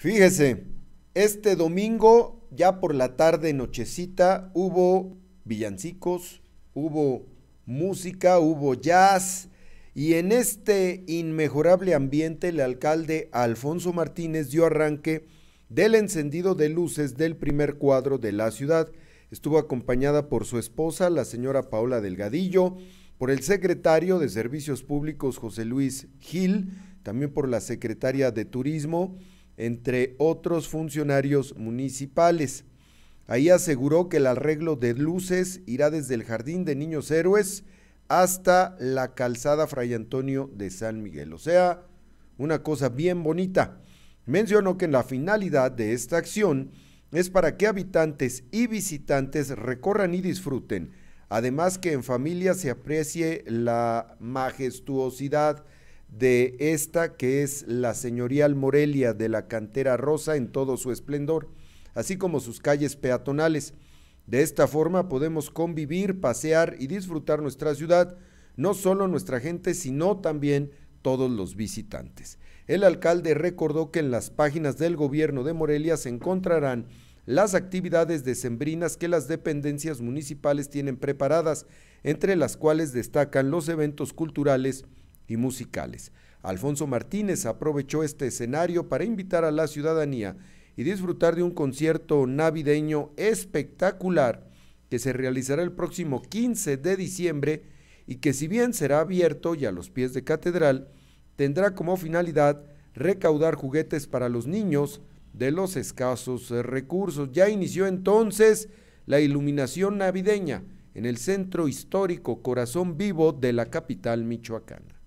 Fíjese, este domingo, ya por la tarde, nochecita, hubo villancicos, hubo música, hubo jazz. Y en este inmejorable ambiente, el alcalde Alfonso Martínez dio arranque del encendido de luces del primer cuadro de la ciudad. Estuvo acompañada por su esposa, la señora Paola Delgadillo, por el secretario de Servicios Públicos José Luis Gil, también por la secretaria de Turismo, entre otros funcionarios municipales. Ahí aseguró que el arreglo de luces irá desde el Jardín de Niños Héroes hasta la calzada Fray Antonio de San Miguel. O sea, una cosa bien bonita. Mencionó que la finalidad de esta acción es para que habitantes y visitantes recorran y disfruten, además que en familia se aprecie la majestuosidad de esta que es la señorial Morelia de la cantera rosa en todo su esplendor, así como sus calles peatonales. De esta forma podemos convivir, pasear y disfrutar nuestra ciudad, no solo nuestra gente, sino también todos los visitantes. El alcalde recordó que en las páginas del gobierno de Morelia se encontrarán las actividades decembrinas que las dependencias municipales tienen preparadas, entre las cuales destacan los eventos culturales, y musicales. Alfonso Martínez aprovechó este escenario para invitar a la ciudadanía y disfrutar de un concierto navideño espectacular que se realizará el próximo 15 de diciembre y que si bien será abierto y a los pies de catedral, tendrá como finalidad recaudar juguetes para los niños de los escasos recursos. Ya inició entonces la iluminación navideña en el centro histórico Corazón Vivo de la capital michoacana.